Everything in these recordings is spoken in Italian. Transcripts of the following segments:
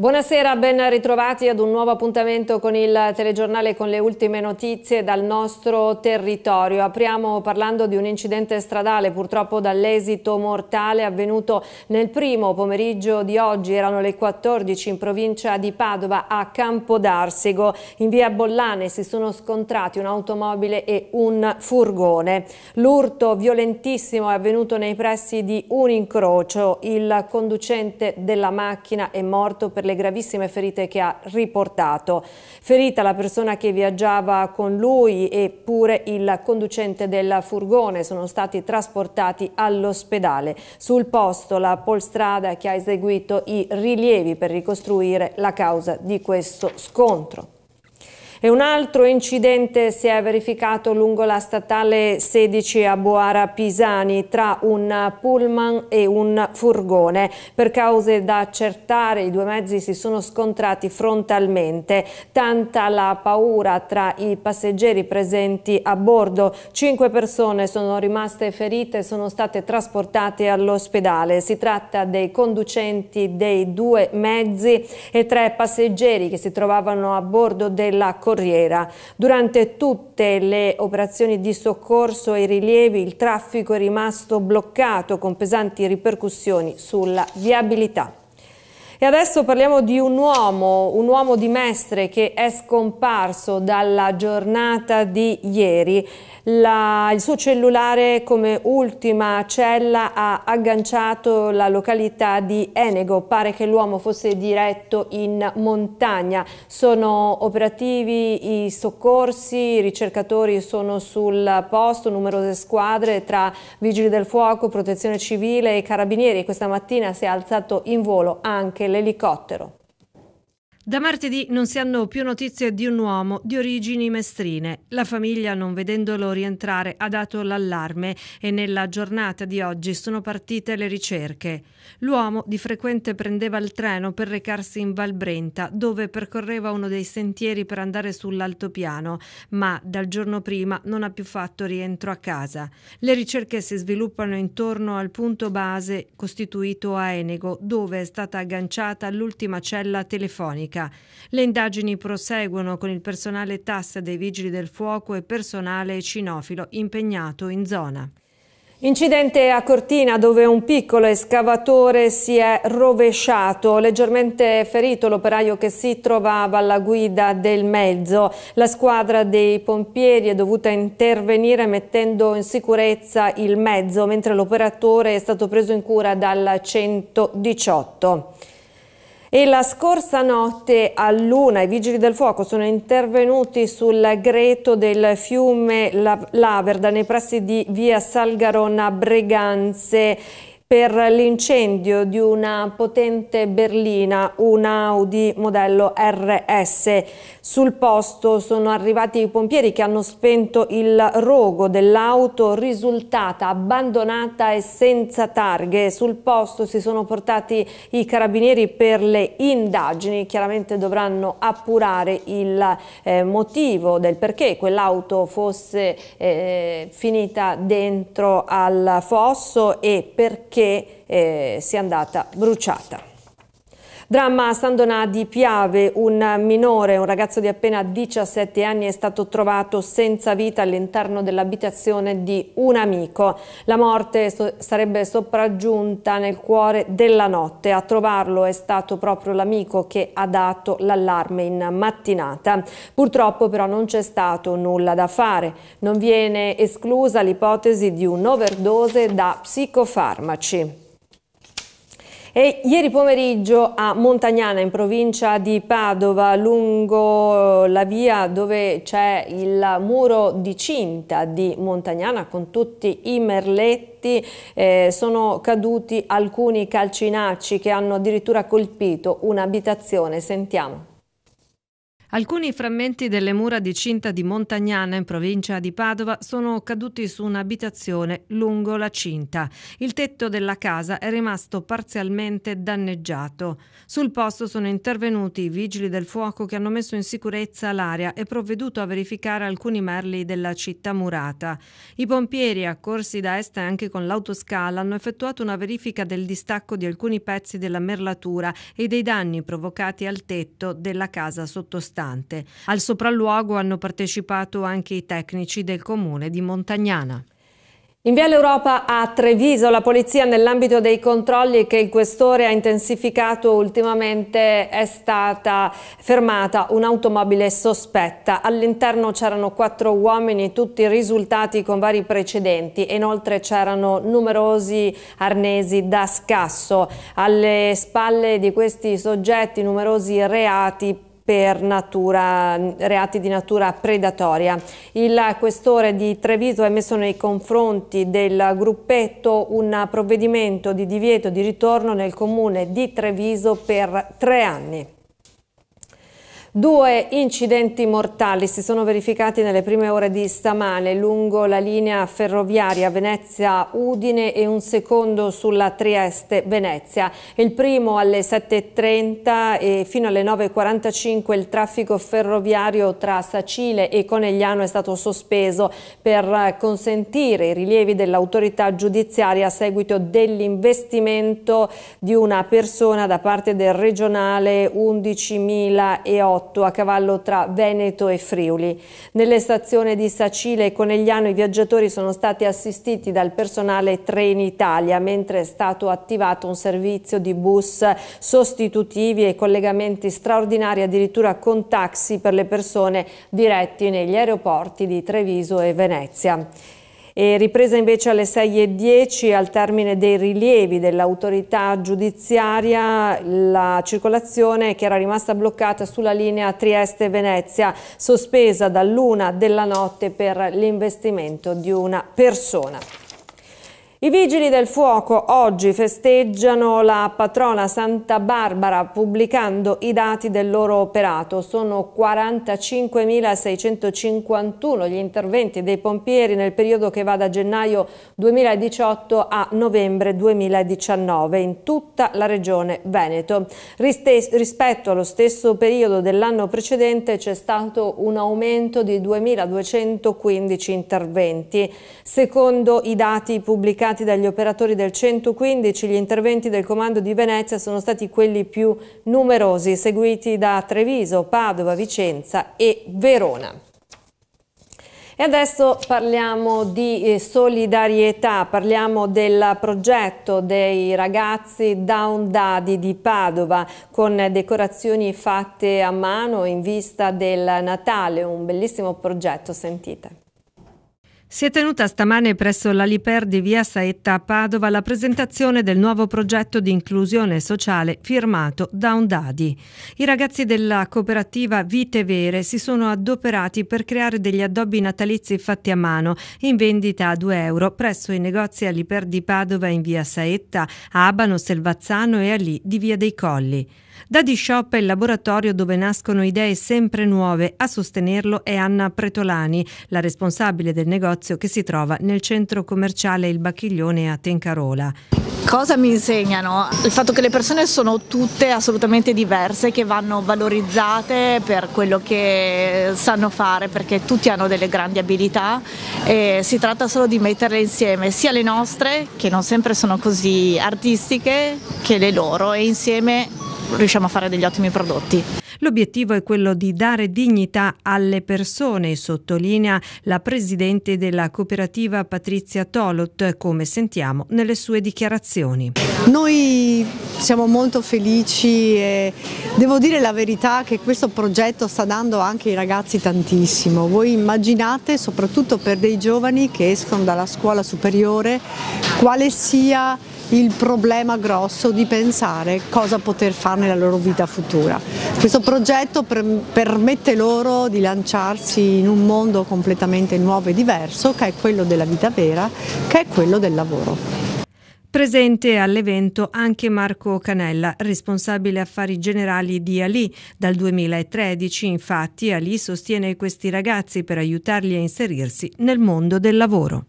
Buonasera, ben ritrovati ad un nuovo appuntamento con il telegiornale con le ultime notizie dal nostro territorio. Apriamo parlando di un incidente stradale purtroppo dall'esito mortale avvenuto nel primo pomeriggio di oggi, erano le 14 in provincia di Padova a Campodarsego. In via Bollane si sono scontrati un'automobile e un furgone. L'urto violentissimo è avvenuto nei pressi di un incrocio. Il conducente della macchina è morto per le le gravissime ferite che ha riportato. Ferita la persona che viaggiava con lui e pure il conducente del furgone sono stati trasportati all'ospedale. Sul posto la polstrada che ha eseguito i rilievi per ricostruire la causa di questo scontro. E un altro incidente si è verificato lungo la statale 16 a Boara Pisani tra un pullman e un furgone. Per cause da accertare i due mezzi si sono scontrati frontalmente. Tanta la paura tra i passeggeri presenti a bordo. Cinque persone sono rimaste ferite e sono state trasportate all'ospedale. Si tratta dei conducenti dei due mezzi e tre passeggeri che si trovavano a bordo della corretta Corriera. Durante tutte le operazioni di soccorso e rilievi il traffico è rimasto bloccato con pesanti ripercussioni sulla viabilità. E adesso parliamo di un uomo, un uomo di Mestre che è scomparso dalla giornata di ieri. La, il suo cellulare come ultima cella ha agganciato la località di Enego. Pare che l'uomo fosse diretto in montagna. Sono operativi i soccorsi, i ricercatori sono sul posto, numerose squadre tra Vigili del Fuoco, Protezione Civile e Carabinieri. Questa mattina si è alzato in volo anche l'elicottero. Da martedì non si hanno più notizie di un uomo di origini mestrine. La famiglia, non vedendolo rientrare, ha dato l'allarme e nella giornata di oggi sono partite le ricerche. L'uomo di frequente prendeva il treno per recarsi in Valbrenta, dove percorreva uno dei sentieri per andare sull'altopiano, ma dal giorno prima non ha più fatto rientro a casa. Le ricerche si sviluppano intorno al punto base costituito a Enego, dove è stata agganciata l'ultima cella telefonica pubblica. Le indagini proseguono con il personale TAS dei vigili del fuoco e personale cinofilo impegnato in zona. Incidente a Cortina dove un piccolo escavatore si è rovesciato, leggermente ferito l'operaio che si trovava alla guida del mezzo. La squadra dei pompieri è dovuta intervenire mettendo in sicurezza il mezzo mentre l'operatore è stato preso in cura dal 118. E la scorsa notte a Luna i vigili del fuoco sono intervenuti sul greto del fiume Laverda nei pressi di via Salgarona Breganze per l'incendio di una potente berlina, un Audi modello RS. Sul posto sono arrivati i pompieri che hanno spento il rogo dell'auto risultata abbandonata e senza targhe. Sul posto si sono portati i carabinieri per le indagini, chiaramente dovranno appurare il eh, motivo del perché quell'auto fosse eh, finita dentro al fosso e perché che eh, sia andata bruciata. Dramma a San Donà di Piave, un minore, un ragazzo di appena 17 anni è stato trovato senza vita all'interno dell'abitazione di un amico. La morte so sarebbe sopraggiunta nel cuore della notte. A trovarlo è stato proprio l'amico che ha dato l'allarme in mattinata. Purtroppo però non c'è stato nulla da fare. Non viene esclusa l'ipotesi di un'overdose da psicofarmaci. E ieri pomeriggio a Montagnana, in provincia di Padova, lungo eh, la via dove c'è il muro di cinta di Montagnana con tutti i merletti, eh, sono caduti alcuni calcinacci che hanno addirittura colpito un'abitazione. Sentiamo. Alcuni frammenti delle mura di cinta di Montagnana in provincia di Padova sono caduti su un'abitazione lungo la cinta. Il tetto della casa è rimasto parzialmente danneggiato. Sul posto sono intervenuti i vigili del fuoco che hanno messo in sicurezza l'area e provveduto a verificare alcuni merli della città murata. I pompieri accorsi da est anche con l'autoscala hanno effettuato una verifica del distacco di alcuni pezzi della merlatura e dei danni provocati al tetto della casa sottostante antistante. Al sopralluogo hanno partecipato anche i tecnici del comune di Montagnana. In Via l'Europa a Treviso la polizia nell'ambito dei controlli che il questore ha intensificato ultimamente è stata fermata un'automobile sospetta. All'interno c'erano quattro uomini, tutti risultati con vari precedenti e inoltre c'erano numerosi arnesi da scasso. Alle spalle di questi soggetti numerosi reati per natura, reati di natura predatoria. Il questore di Treviso ha emesso nei confronti del gruppetto un provvedimento di divieto di ritorno nel comune di Treviso per tre anni. Due incidenti mortali si sono verificati nelle prime ore di stamane lungo la linea ferroviaria Venezia-Udine e un secondo sulla Trieste-Venezia. Il primo alle 7.30 e fino alle 9.45 il traffico ferroviario tra Sacile e Conegliano è stato sospeso per consentire i rilievi dell'autorità giudiziaria a seguito dell'investimento di una persona da parte del regionale 11.008 a cavallo tra Veneto e Friuli. Nelle stazioni di Sacile e Conegliano i viaggiatori sono stati assistiti dal personale Trenitalia, mentre è stato attivato un servizio di bus sostitutivi e collegamenti straordinari addirittura con taxi per le persone diretti negli aeroporti di Treviso e Venezia. E ripresa invece alle 6.10 al termine dei rilievi dell'autorità giudiziaria la circolazione che era rimasta bloccata sulla linea Trieste-Venezia, sospesa dall'una della notte per l'investimento di una persona. I Vigili del Fuoco oggi festeggiano la patrona Santa Barbara pubblicando i dati del loro operato. Sono 45.651 gli interventi dei pompieri nel periodo che va da gennaio 2018 a novembre 2019 in tutta la regione Veneto. Rispetto allo stesso periodo dell'anno precedente c'è stato un aumento di 2.215 interventi. Secondo i dati pubblicati giudicati dagli operatori del 115, gli interventi del Comando di Venezia sono stati quelli più numerosi, seguiti da Treviso, Padova, Vicenza e Verona. E adesso parliamo di eh, solidarietà, parliamo del progetto dei ragazzi Down Dadi di Padova con decorazioni fatte a mano in vista del Natale, un bellissimo progetto, sentite. Si è tenuta stamane presso l'Aliper di via Saetta a Padova la presentazione del nuovo progetto di inclusione sociale firmato da Ondadi. I ragazzi della cooperativa Vite Vere si sono adoperati per creare degli addobbi natalizi fatti a mano in vendita a 2 euro presso i negozi Aliper di Padova in via Saetta, Abano, Selvazzano e Ali di via dei Colli. Daddy Shop è il laboratorio dove nascono idee sempre nuove. A sostenerlo è Anna Pretolani, la responsabile del negozio che si trova nel centro commerciale Il Bacchiglione a Tencarola. Cosa mi insegnano? Il fatto che le persone sono tutte assolutamente diverse, che vanno valorizzate per quello che sanno fare, perché tutti hanno delle grandi abilità e si tratta solo di metterle insieme, sia le nostre, che non sempre sono così artistiche, che le loro e insieme riusciamo a fare degli ottimi prodotti. L'obiettivo è quello di dare dignità alle persone, sottolinea la presidente della cooperativa Patrizia Tolot, come sentiamo nelle sue dichiarazioni. Noi siamo molto felici e devo dire la verità che questo progetto sta dando anche ai ragazzi tantissimo. Voi immaginate, soprattutto per dei giovani che escono dalla scuola superiore, quale sia il problema grosso di pensare cosa poter fare nella loro vita futura. Questo progetto per, permette loro di lanciarsi in un mondo completamente nuovo e diverso che è quello della vita vera, che è quello del lavoro. Presente all'evento anche Marco Canella, responsabile affari generali di Ali. Dal 2013, infatti, Ali sostiene questi ragazzi per aiutarli a inserirsi nel mondo del lavoro.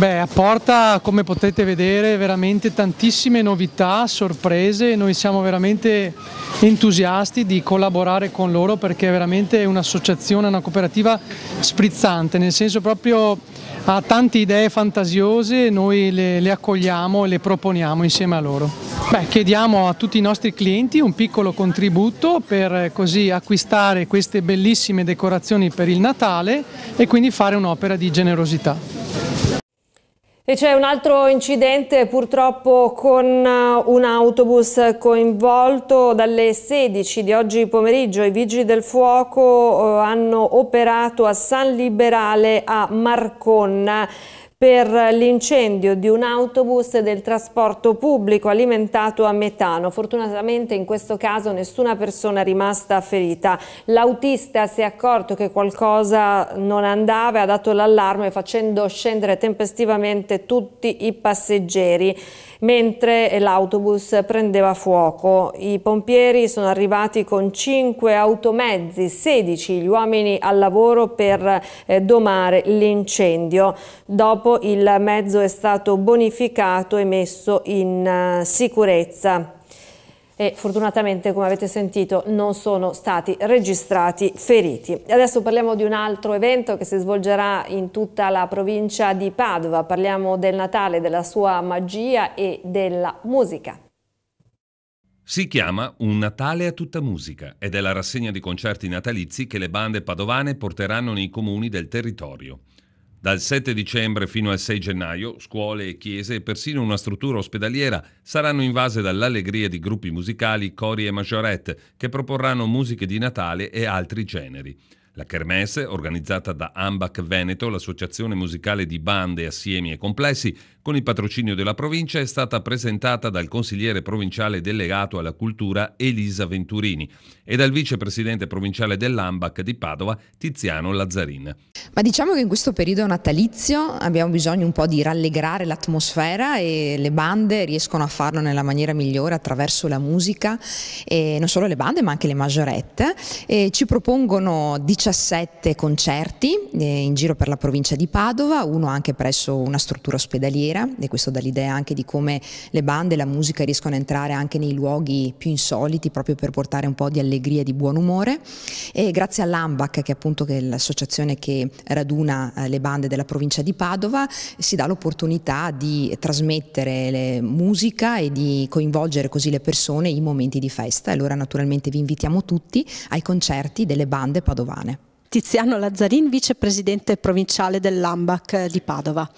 Beh, apporta, come potete vedere, veramente tantissime novità, sorprese. Noi siamo veramente entusiasti di collaborare con loro perché è veramente un'associazione, una cooperativa sprizzante, nel senso proprio ha tante idee fantasiose, noi le, le accogliamo e le proponiamo insieme a loro. Beh, chiediamo a tutti i nostri clienti un piccolo contributo per eh, così acquistare queste bellissime decorazioni per il Natale e quindi fare un'opera di generosità. E c'è un altro incidente purtroppo con eh, un autobus coinvolto dalle 16 di oggi pomeriggio. I vigili del fuoco eh, hanno operato a San Liberale a Marconna per l'incendio di un autobus del trasporto pubblico alimentato a metano. Fortunatamente in questo caso nessuna persona è rimasta ferita. L'autista si è accorto che qualcosa non andava e ha dato l'allarme facendo scendere tempestivamente tutti i passeggeri mentre l'autobus prendeva fuoco. I pompieri sono arrivati con 5 automezzi, 16 gli uomini al lavoro per eh, domare l'incendio. Dopo il mezzo è stato bonificato e messo in uh, sicurezza e fortunatamente come avete sentito non sono stati registrati feriti. Adesso parliamo di un altro evento che si svolgerà in tutta la provincia di Padova, parliamo del Natale, della sua magia e della musica. Si chiama Un Natale a tutta musica ed è la rassegna di concerti natalizi che le bande padovane porteranno nei comuni del territorio. Dal 7 dicembre fino al 6 gennaio, scuole chiese e persino una struttura ospedaliera saranno invase dall'allegria di gruppi musicali, cori e majorette che proporranno musiche di Natale e altri generi. La Kermesse, organizzata da Ambac Veneto, l'associazione musicale di bande, assiemi e complessi, con il patrocinio della provincia, è stata presentata dal consigliere provinciale delegato alla cultura Elisa Venturini e dal vicepresidente provinciale dell'Ambac di Padova Tiziano Lazzarin. Ma diciamo che in questo periodo natalizio abbiamo bisogno un po' di rallegrare l'atmosfera e le bande riescono a farlo nella maniera migliore attraverso la musica, e non solo le bande ma anche le maggiorette. E ci propongono 19 17 concerti eh, in giro per la provincia di Padova, uno anche presso una struttura ospedaliera e questo dà l'idea anche di come le bande e la musica riescono a entrare anche nei luoghi più insoliti proprio per portare un po' di allegria e di buon umore e grazie all'AMBAC che è appunto l'associazione che raduna eh, le bande della provincia di Padova si dà l'opportunità di trasmettere musica e di coinvolgere così le persone in momenti di festa e allora naturalmente vi invitiamo tutti ai concerti delle bande padovane. Tiziano Lazzarin, vicepresidente provinciale dell'AMBAC di Padova.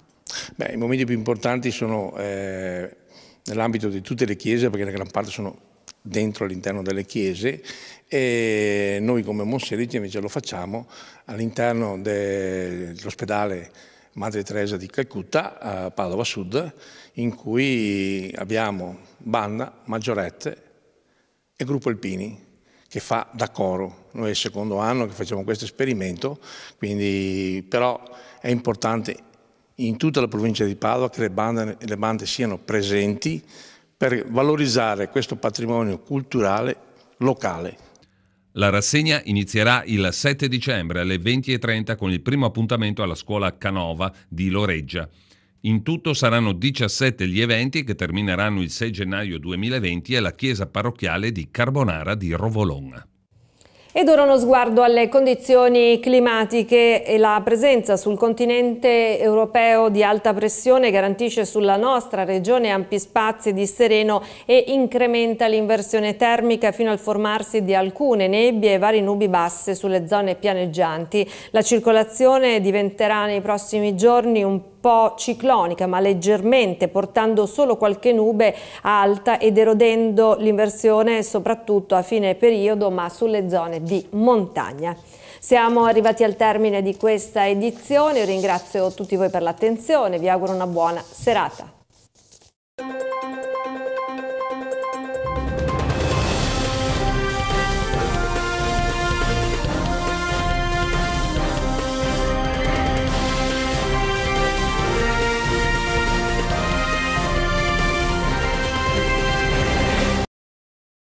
Beh, I momenti più importanti sono eh, nell'ambito di tutte le chiese, perché la gran parte sono dentro all'interno delle chiese e noi come Monselici invece lo facciamo all'interno dell'ospedale Madre Teresa di Calcutta a Padova Sud in cui abbiamo Banda, Maggiorette e Gruppo Alpini che fa da coro noi è il secondo anno che facciamo questo esperimento, quindi, però è importante in tutta la provincia di Padova che le bande, le bande siano presenti per valorizzare questo patrimonio culturale locale. La rassegna inizierà il 7 dicembre alle 20.30 con il primo appuntamento alla scuola Canova di Loreggia. In tutto saranno 17 gli eventi che termineranno il 6 gennaio 2020 alla chiesa parrocchiale di Carbonara di Rovolonga. Ed ora uno sguardo alle condizioni climatiche e la presenza sul continente europeo di alta pressione garantisce sulla nostra regione ampi spazi di sereno e incrementa l'inversione termica fino al formarsi di alcune nebbie e varie nubi basse sulle zone pianeggianti. La circolazione diventerà nei prossimi giorni un po' ciclonica ma leggermente portando solo qualche nube alta ed erodendo l'inversione soprattutto a fine periodo ma sulle zone di montagna. Siamo arrivati al termine di questa edizione, ringrazio tutti voi per l'attenzione, vi auguro una buona serata.